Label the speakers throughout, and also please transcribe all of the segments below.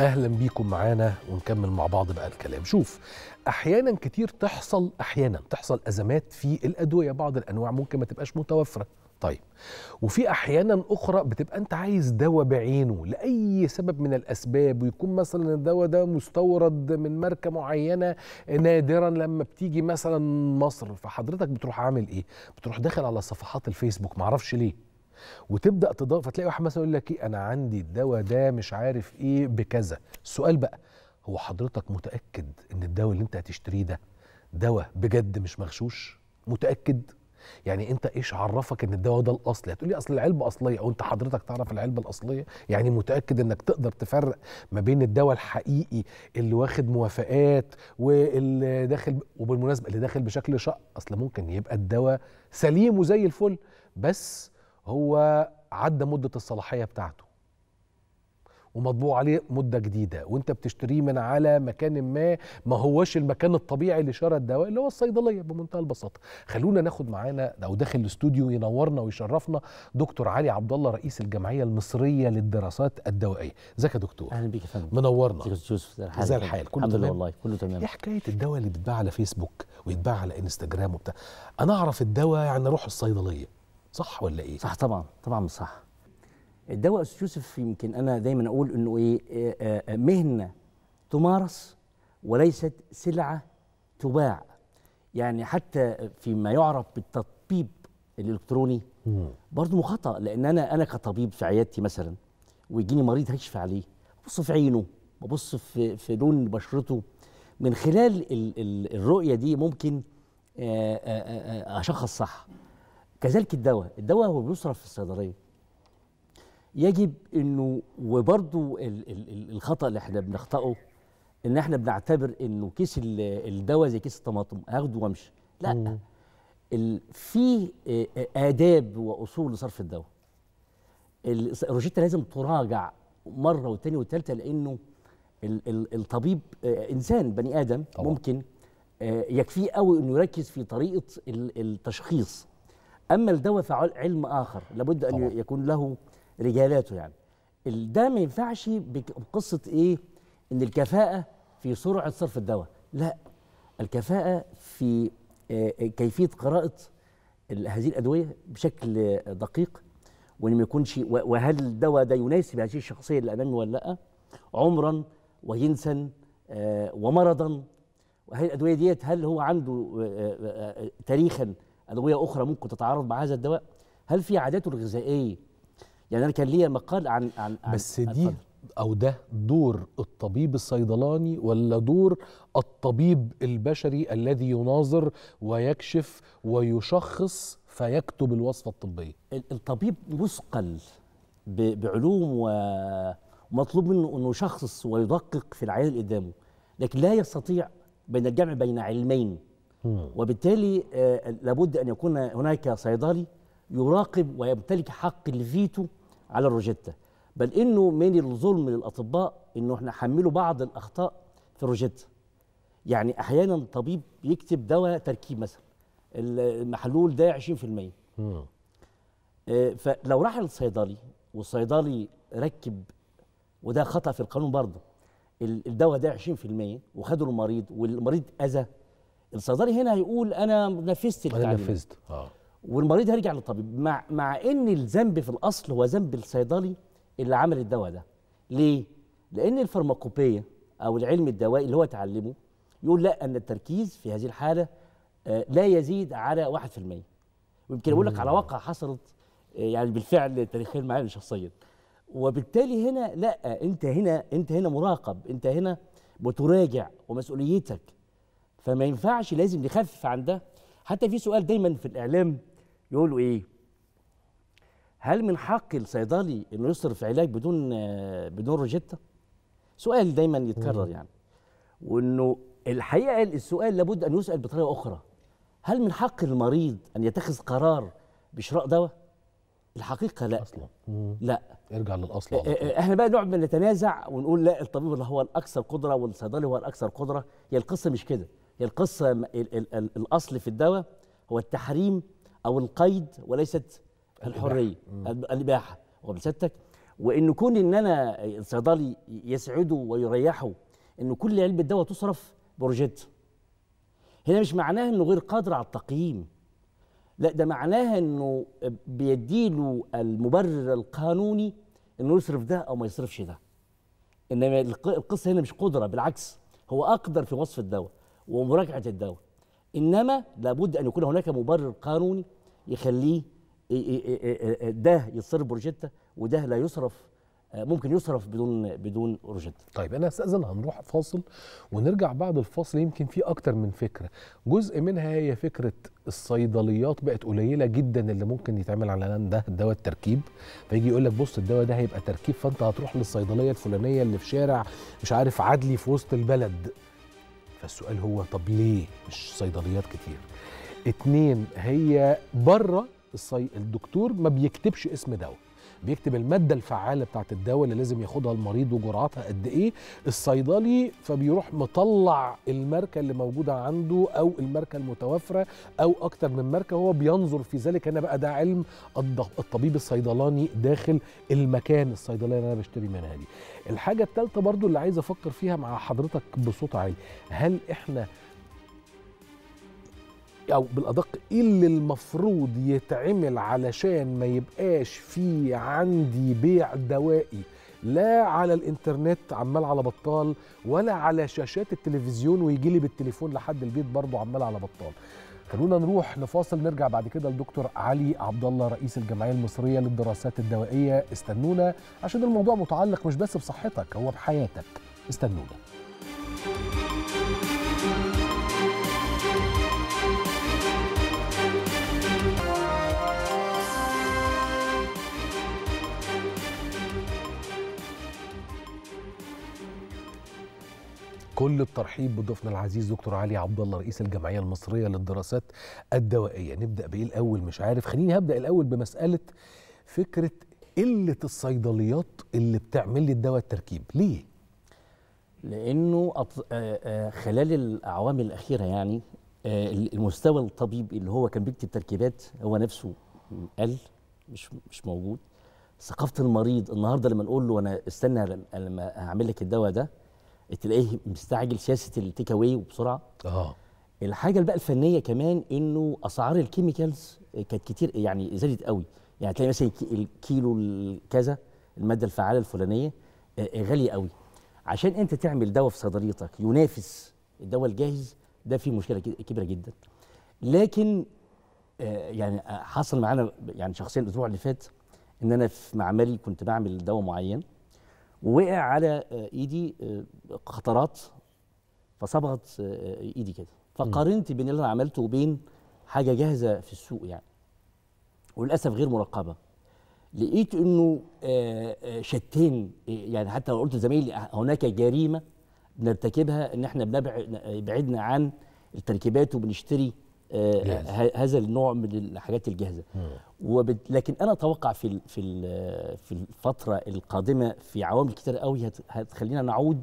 Speaker 1: اهلا بيكم معانا ونكمل مع بعض بقى الكلام شوف احيانا كتير تحصل احيانا تحصل ازمات في الادويه بعض الانواع ممكن ما تبقاش متوفره طيب وفي احيانا اخرى بتبقى انت عايز دواء بعينه لاي سبب من الاسباب ويكون مثلا الدواء ده مستورد من ماركه معينه نادرا لما بتيجي مثلا مصر فحضرتك بتروح عامل ايه بتروح داخل على صفحات الفيسبوك معرفش ليه وتبدا تدور فتلاقي واحد مثلا يقول لك ايه انا عندي الدواء ده مش عارف ايه بكذا السؤال بقى هو حضرتك متاكد ان الدواء اللي انت هتشتريه ده دواء بجد مش مغشوش متاكد يعني انت ايش عرفك ان الدواء ده الاصلي هتقول لي اصل العلبه اصليه او انت حضرتك تعرف العلبه الاصليه يعني متاكد انك تقدر تفرق ما بين الدواء الحقيقي اللي واخد موافقات واللي داخل وبالمناسبه اللي داخل بشكل شق اصل ممكن يبقى الدواء سليم وزي الفل بس هو عدى مدة الصلاحية بتاعته ومطبوع عليه مدة جديدة وانت بتشتريه من على مكان ما ما هوش المكان الطبيعي لشراء الدواء اللي هو الصيدلية بمنتهى البساطة خلونا ناخد معانا او داخل الاستوديو ينورنا ويشرفنا دكتور علي عبد الله رئيس الجمعية المصرية للدراسات الدوائية ازيك يا دكتور اهلا بيك يا فندم منورنا يوسف ازي الحال كله تمام والله كله تمام ايه حكاية الدواء اللي بيتباع على فيسبوك ويتباع على انستجرام وبتاع انا اعرف الدواء يعني اروح الصيدلية صح ولا ايه صح طبعا طبعا صح الدواء
Speaker 2: استاذ يوسف يمكن انا دايما اقول انه ايه آه، آه، آه، مهنه تمارس وليست سلعه تباع يعني حتى فيما يعرف بالتطبيب الالكتروني برضه خطا لان انا انا كطبيب في عيادتي مثلا ويجيني مريض هكشف عليه ببص في عينه ببص في في لون بشرته من خلال الرؤيه دي ممكن اشخص صح كذلك الدواء الدواء هو بيصرف في الصيدليه يجب انه وبرضه الخطا اللي احنا بنخطئه ان احنا بنعتبر انه كيس الدواء زي كيس الطماطم هاخده وامشي لا في اداب واصول لصرف الدواء الروشته لازم تراجع مره وثانيه وثالثه لانه الطبيب انسان بني ادم طبعا. ممكن يكفيه قوي انه يركز في طريقه التشخيص اما الدواء فعلم اخر لابد ان طبعا. يكون له رجالاته يعني ده ما ينفعش بقصه ايه ان الكفاءه في سرعه صرف الدواء لا الكفاءه في آه، آه، كيفيه قراءه هذه الادويه بشكل دقيق وان ما يكونش وهل الدواء ده يناسب هذه الشخصيه اللي امامي ولا لا عمرا وجنسا آه، ومرضا وهذه الادويه ديت هل هو عنده تاريخا ادويه اخرى ممكن تتعارض مع هذا الدواء هل في
Speaker 1: عاداته الغذائيه يعني انا كان ليا مقال عن عن, عن بس عن دي او ده دور الطبيب الصيدلاني ولا دور الطبيب البشري الذي يناظر ويكشف ويشخص فيكتب الوصفه الطبيه الطبيب مثقل بعلوم ومطلوب منه انه
Speaker 2: يشخص ويدقق في العيان اللي قدامه لكن لا يستطيع بين الجمع بين علمين وبالتالي آه، لابد أن يكون هناك صيدلي يراقب ويمتلك حق الفيتو على الروجيتا بل انه من الظلم للاطباء انه احنا حملوا بعض الاخطاء في الروجيتا يعني احيانا طبيب يكتب دواء تركيب مثلا المحلول ده 20% مم. آه، فلو راح للصيدلي والصيدلي ركب وده خطا في القانون برضه الدواء ده 20% وخده المريض والمريض اذى الصيدلي هنا هيقول انا نفذت انا نفذت اه والمريض هيرجع للطبيب مع مع ان الذنب في الاصل هو ذنب الصيدلي اللي عمل الدواء ده ليه لان الفارماكوبيه او العلم الدوائي اللي هو اتعلمه يقول لا ان التركيز في هذه الحاله آه، لا يزيد على 1% ويمكن اقول لك على واقع حصلت آه، يعني بالفعل تاريخيا معايا شخصيا وبالتالي هنا لا انت هنا انت هنا مراقب انت هنا بتراجع ومسؤوليتك فما ينفعش لازم نخفف عن ده حتى في سؤال دايما في الاعلام يقولوا ايه هل من حق الصيدلي انه يصرف علاج بدون بدون روجيتا سؤال دايما يتكرر يعني وانه الحقيقه السؤال لابد ان يسال بطريقه اخرى هل من حق المريض ان يتخذ قرار بشراء دواء الحقيقه لا اصلا
Speaker 1: لا ارجع للاصل
Speaker 2: إيه، إيه، إيه، احنا بقى نقعد نتنازع ونقول لا الطبيب اللي هو الاكثر قدره والصيدلي هو الاكثر قدره هي القصه مش كده هي القصة الأصل في الدواء هو التحريم أو القيد وليست الحرية الإباحة وبستك وإن كون إن أنا الصيدلي يسعده ويريحه إن كل علبة دواء تصرف بروجيت هنا مش معناها إنه غير قادر على التقييم لا ده معناها إنه بيديله المبرر القانوني إنه يصرف ده أو ما يصرفش ده إنما القصة هنا مش قدرة بالعكس هو أقدر في وصف الدواء ومراجعه الدواء انما لابد ان يكون هناك مبرر قانوني يخليه
Speaker 1: ده يتصرف بروجيتا وده لا يصرف آه، ممكن يصرف بدون بدون روجيتا طيب انا استاذن هنروح فاصل ونرجع بعد الفاصل يمكن في اكتر من فكره جزء منها هي فكره الصيدليات بقت قليله جدا اللي ممكن يتعمل على ده دواء التركيب فيجي يقول لك بص الدواء ده هيبقى تركيب فانت هتروح للصيدليه الفلانيه اللي في شارع مش عارف عدلي في وسط البلد فالسؤال هو طب ليه مش صيدليات كتير اتنين هي بره الصي... الدكتور ما بيكتبش اسم دواء بيكتب الماده الفعاله بتاعه الدواء اللي لازم ياخدها المريض وجرعاتها قد ايه الصيدلي فبيروح مطلع الماركه اللي موجوده عنده او الماركه المتوافره او اكتر من ماركه هو بينظر في ذلك انا بقى ده علم الطبيب الصيدلاني داخل المكان الصيدليه اللي انا بشتري منها دي الحاجه الثالثه برضو اللي عايز افكر فيها مع حضرتك بصوت عالي هل احنا او بالادق ايه اللي المفروض يتعمل علشان ما يبقاش في عندي بيع دوائي لا على الانترنت عمال على بطال ولا على شاشات التلفزيون ويجي لي بالتليفون لحد البيت برضه عمال على بطال خلونا نروح لفاصل نرجع بعد كده لدكتور علي عبد الله رئيس الجمعيه المصريه للدراسات الدوائيه استنونا عشان الموضوع متعلق مش بس بصحتك هو بحياتك استنونا كل الترحيب بضيفنا العزيز دكتور علي عبد الله رئيس الجمعيه المصريه للدراسات الدوائيه نبدا بايه الاول مش عارف خليني هبدا الاول بمساله فكره قله الصيدليات اللي بتعمل لي الدواء التركيب ليه لانه أط... آه، آه، خلال الاعوام الاخيره يعني
Speaker 2: آه، المستوى الطبيب اللي هو كان بيكتب تركيبات هو نفسه قل مش مش موجود ثقافه المريض النهارده لما نقول له انا استنى لما هعمل لك الدواء ده تلاقيه مستعجل سياسه التيك اواي وبسرعه اه الحاجه بقى الفنيه كمان انه اسعار الكيميكالز كانت كتير يعني زادت قوي يعني تلاقي مثلا الكيلو كذا الماده الفعاله الفلانيه آه، آه، غاليه قوي عشان انت تعمل دواء في صيدليتك ينافس الدواء الجاهز ده فيه مشكله كبيره جدا لكن آه، يعني حصل معانا يعني شخصيا الاسبوع اللي فات ان انا في معملي كنت بعمل دواء معين ووقع على آه، ايدي قطرات آه، فصبغت آه، ايدي كده فقارنت بين اللي انا عملته وبين حاجه جاهزه في السوق يعني وللاسف غير مرقبه لقيت انه شتين يعني حتى لو قلت زميلي هناك جريمه بنرتكبها ان احنا بنبعدنا عن التركيبات وبنشتري آه، هذا النوع من الحاجات الجاهزه وبت... لكن انا اتوقع في ال... في ال... في الفتره القادمه في عوامل كتير قوي هت... هتخلينا نعود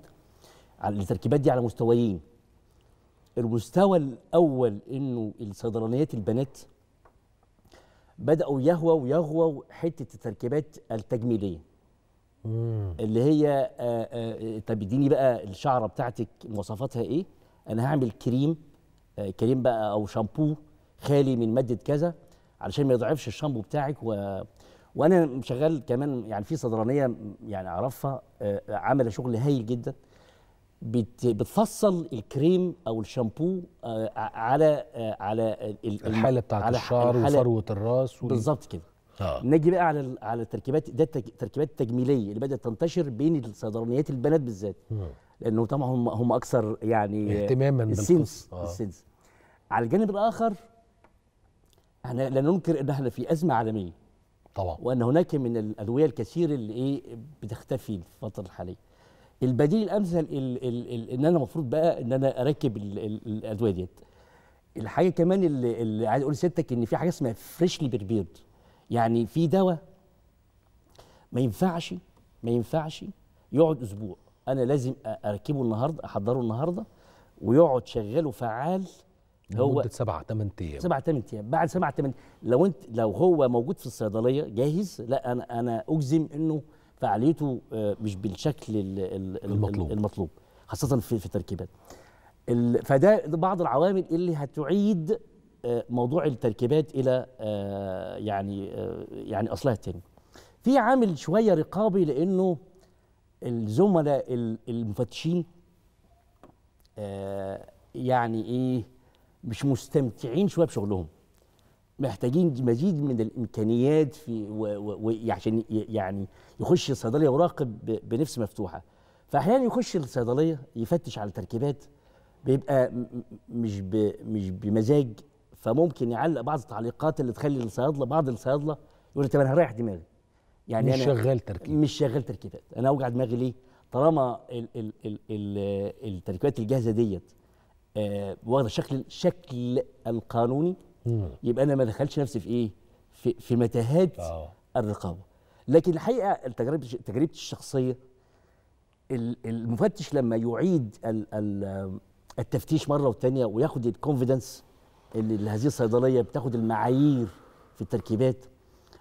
Speaker 2: على التركيبات دي على مستويين المستوى الاول انه الصيدلانيات البنات بداوا يهوى ويهوى حته التركيبات التجميليه مم. اللي هي آآ آه، آآ آه، طب اديني بقى الشعره بتاعتك مواصفاتها ايه انا هعمل كريم آه، كريم بقى او شامبو خالي من ماده كذا علشان ما يضعفش الشامبو بتاعك و... وانا شغال كمان يعني في صدرانيه يعني اعرفها آه، آه، عامله شغل هايل جدا بت... بتفصل الكريم او الشامبو على على الحاله بتاعت على الشعر وفروه الراس و... بالظبط كده آه. نجي بقى على على التركيبات ده التركيبات التجميليه اللي بدات تنتشر بين الصيدلانيات البنات بالذات لانه طبعا هم هم اكثر يعني اهتماما بالسنس آه. السنس على الجانب الاخر احنا لا ننكر ان احنا في ازمه عالميه طبعا وان هناك من الادويه الكثير اللي ايه بتختفي الفتره الحاليه البديل الامثل الـ الـ الـ ان انا المفروض بقى ان انا اركب الـ الـ الادويه ديت الحاجه كمان اللي, اللي عايز اقول لستك ان في حاجه اسمها فريشلي بريبيرد يعني في دواء ما ينفعش ما ينفعش يقعد اسبوع انا لازم اركبه النهارده احضره النهارده ويقعد شغال وفعال هو لمده سبعة 8 ايام سبعة 8 ايام بعد سبعة 8 لو انت لو هو موجود في الصيدليه جاهز لا انا انا اجزم انه فعاليته آه، مش بالشكل المطلوب المطلوب خاصه في في التركيبات فده بعض العوامل اللي هتعيد آه، موضوع التركيبات الى آه، يعني يعني اصلها الثاني في عامل شويه رقابي لانه الزملاء المفتشين آه، يعني ايه مش مستمتعين شويه بشغلهم محتاجين مزيد من الامكانيات في وعشان يعني يخش الصيدليه وراقب بنفس مفتوحه فاحيانا يخش الصيدليه يفتش على التركيبات بيبقى مش مش بمزاج فممكن يعلق بعض التعليقات اللي تخلي الصيادله بعض الصيادله يقول طب انا هريح دماغي يعني مش شغال تركيب مش شغال تركيبات انا اوجع دماغي ليه طالما ال ال ال ال التركيبات الجاهزه ديت آه واخده شكل الشكل القانوني مم. يبقى انا ما دخلش نفسي في ايه في, في متاهات آه. الرقابه لكن الحقيقه تجربتي تجربتي الشخصيه المفتش لما يعيد التفتيش مره وثانيه وياخد الكونفيدنس اللي هذه الصيدليه بتاخد المعايير في التركيبات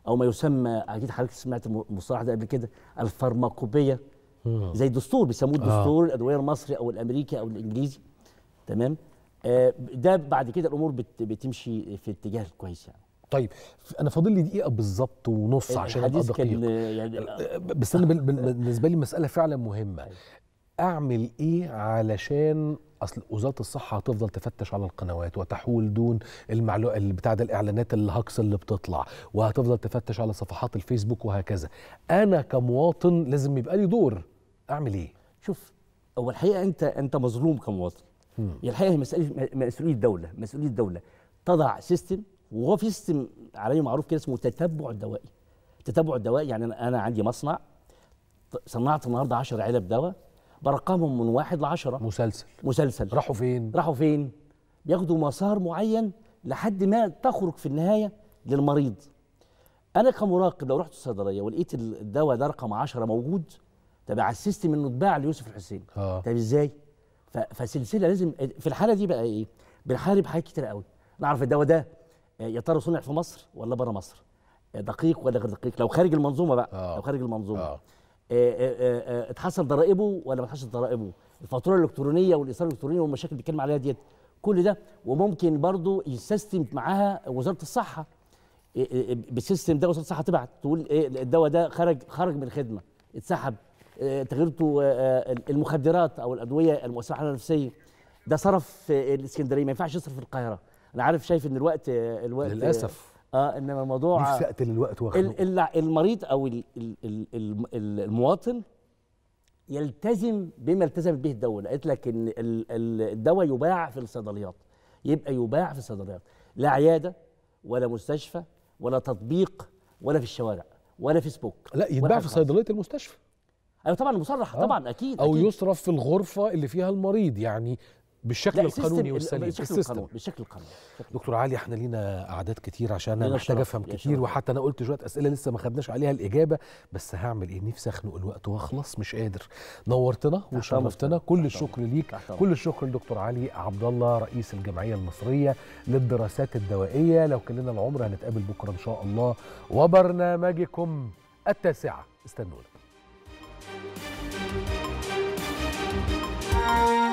Speaker 2: او ما يسمى اكيد حضرتك سمعت المصطلح ده قبل كده الفارماكوبيه زي دستور بيسموه آه. الدستور آه. الادويه المصري او الامريكي او الانجليزي تمام آه ده بعد
Speaker 1: كده الامور بت بتمشي في اتجاه كويس يعني طيب انا فاضل لي دقيقه بالظبط ونص عشان ابقى دقيق يعني بس انا بالنسبه لي مساله فعلا مهمه طيب. اعمل ايه علشان اصل وزاره الصحه هتفضل تفتش على القنوات وتحول دون المعلومه بتاع الاعلانات الهكس اللي بتطلع وهتفضل تفتش على صفحات الفيسبوك وهكذا انا كمواطن لازم يبقى لي دور اعمل ايه شوف هو الحقيقه انت انت مظلوم كمواطن هي يعني الحقيقه هي مسؤوليه مسؤوليه الدوله
Speaker 2: مسؤوليه الدوله تضع سيستم وهو في سيستم عليه معروف كده اسمه تتبع الدوائي التتبع الدوائي يعني انا عندي مصنع صنعت النهارده 10 علب دواء برقمهم من واحد لعشرة مسلسل مسلسل راحوا فين؟ راحوا فين؟ بياخدوا مسار معين لحد ما تخرج في النهاية للمريض أنا كمراقب لو رحت الصيدلية ولقيت الدواء ده رقم 10 موجود طب السيستم انه اتباع ليوسف الحسين آه. طب ازاي؟ فسلسله لازم في الحاله دي بقى ايه؟ بنحارب حاجات كتير قوي نعرف الدواء ده آه، يا ترى صنع في مصر ولا بره مصر؟ آه، دقيق ولا غير دقيق؟ لو خارج المنظومه بقى آه. لو خارج المنظومه آه. آه، آه، آه، اتحسن ضرائبه ولا ما اتحسبش ضرائبه الفاتوره الالكترونيه والايصال الالكتروني والمشاكل اللي بيتكلم عليها ديت كل ده وممكن برضه يستسلم معاها وزاره الصحه بالسيستم ده وزاره الصحه تبعت تقول ايه الدواء ده خرج خرج من الخدمه اتسحب تغيرته المخدرات او الادويه المؤثره على النفسيه ده صرف في الاسكندريه ما ينفعش يصرف في القاهره انا عارف شايف ان الوقت الوقت للاسف اه انما الموضوع نفسي اقتل الوقت واخده المريض او الـ الـ الـ المواطن يلتزم بما التزمت به الدوله قلت لك ان الدواء يباع في الصيدليات يبقى يباع في الصيدليات لا عياده ولا مستشفى ولا تطبيق ولا في الشوارع
Speaker 1: ولا فيسبوك لا يتباع في صيدليه المستشفى ايوه طبعا مصرح آه. طبعا اكيد او أكيد. يصرف في الغرفه اللي فيها المريض يعني بالشكل القانوني والسليم بالشكل القانوني بالشكل القانوني دكتور علي احنا لينا اعداد كتير عشان انا محتاج افهم كتير وحتى انا قلت شويه اسئله لسه ما خدناش عليها الاجابه بس هعمل ايه نفسي اخنق الوقت واخلص مش قادر نورتنا وشرفتنا كل الشكر ليك كل الشكر لدكتور علي عبد الله رئيس الجمعيه المصريه للدراسات الدوائيه لو كان لنا العمر هنتقابل بكره ان شاء الله وبرنامجكم التاسعه استنونا